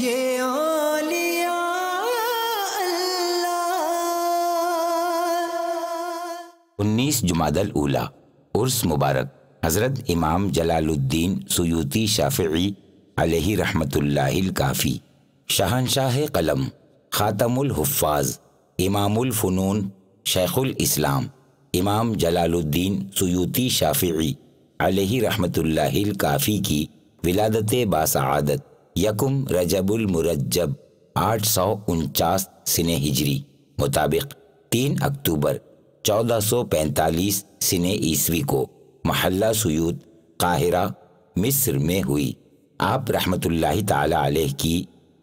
ये उन्नीस जुमादल उला उर्स मुबारक हज़रत इमाम जलालुद्दीन सयूती शाफ़ी अलह रहमतुल्लाहिल काफ़ी शहनशाह कलम ख़ातमुल हुफ़ाज़ इमामुल फ़नून शेखुल इस्लाम इमाम जलालुद्दीन सयूती शाफ़ी अलह रहमतुल्लाहिल काफ़ी की विलादत बासआदत यकुम रजबुल मुरजब आठ सौ उनचास सिन हिजरी मुताबिक तीन अक्टूबर चौदह सौ पैंतालीस सिन ईस्वी को महल्ला सयूद काहिरा मिस्र में हुई आप रहमतुल्लाह ताला अलैह की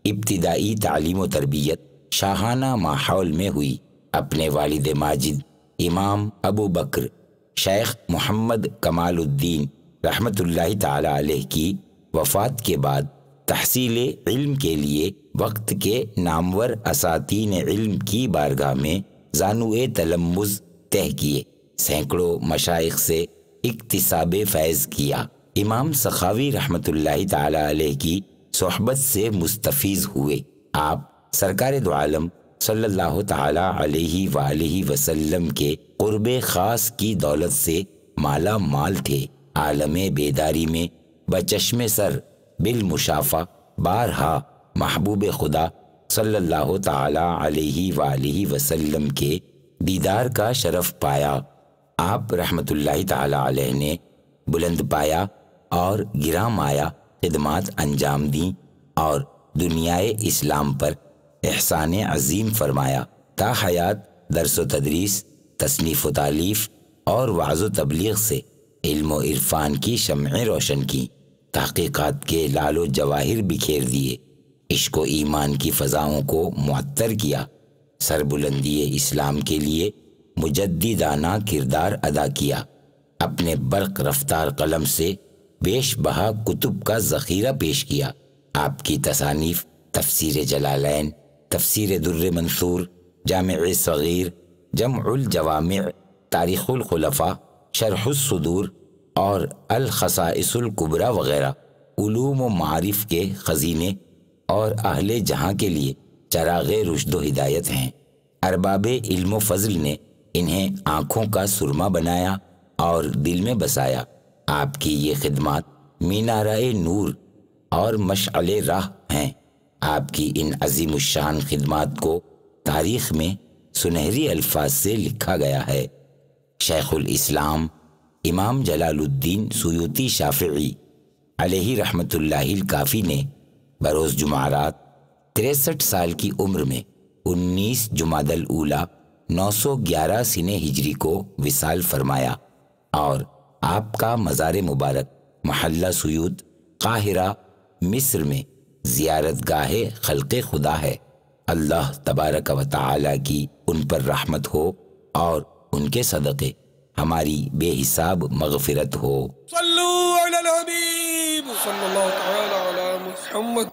इब्तदाई तालीम तरबियत शाहाना माहौल में हुई अपने वालिद माजिद इमाम अबू बकर शेख मोहम्मद कमालुद्दीन रहमतुल्लाह ताला अलैह की वफ़ात के बाद तहसील इल्म के लिए वक्त के नामवर असातीन इल्म की बारगाह में जानू तलम्बुज तय किए सैकड़ों मशाइ से इकतसाब फैज़ किया इमाम सखावी रहमत ताली की सोहबत से मुस्तफ़ हुए आप सरकार दोम सल्लल्लाहु ताला के क़ुरब ख़ास की दौलत से माला माल थे आलम बेदारी में बचश्मे सर बिलमुशाफ़ा बारहा महबूब खुदा सल्लल्लाहु ताला अलैहि वालैहि वसल्लम के दीदार का शरफ़ पाया आप रहमतुल्लाह ताला अलैह ने बुलंद पाया और गिरा माया खदमात अंजाम दी और दुनियाए इस्लाम पर एहसान अजीम फरमाया ता हयात दरस व तदरीस तसनीफ़ व तालीफ़ और वाज़ तबलीग से इल्म इरफ़ान की शमय रोशन की तहकीकत के लालो जवाहिर बिखेर दिए इश्क ईमान की फ़जाओं को मअतर किया सरबुलंदी इस्लाम के लिए मुजदाना किरदार अदा किया अपने बर्क रफ्तार कलम से बेश बहा कुतुब का ज़ख़ीरा पेश किया आपकी तसानीफ तफसर जलालैन तफसर दुर्र मंसूर जाम सग़ीर जमउलजवाम तारीख़ुलखलफ़ा शरहसदूर और अलखसाइसकुबरा वगैरह ूम मारिफ के ख़जीने और अहल जहाँ के लिए चरागे रुशद हिदायत हैं अरबाब इल्म फजल ने इन्हें आँखों का सुरमा बनाया और दिल में बसाया आपकी ये खिदमत मीनारा नूर और मशल राह हैं आपकी इन अजीम शान खिदमत को तारीख में सुनहरी अल्फाज से लिखा गया है शेखुल इस्लाम इमाम जलालुद्दीन सयूती शाफ़ी अलही रहमतुल्लाहिल काफ़ी ने बरोज़ जुमारात तिरसठ साल की उम्र में 19 जुमादल उला 911 सिने हिजरी को विसाल फरमाया और आपका मज़ार मुबारक महल्ला सयूद काहिरा मिस्र में जियारत गाह खलक़ खुदा है अल्लाह तबारक व ताली की उन पर रहमत हो और उनके सदक़े हमारी बेहिसाब मगफिरत हो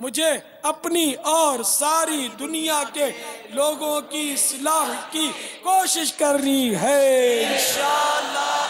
मुझे अपनी और सारी दुनिया के लोगों की सलाह की कोशिश करनी है इंशाल्लाह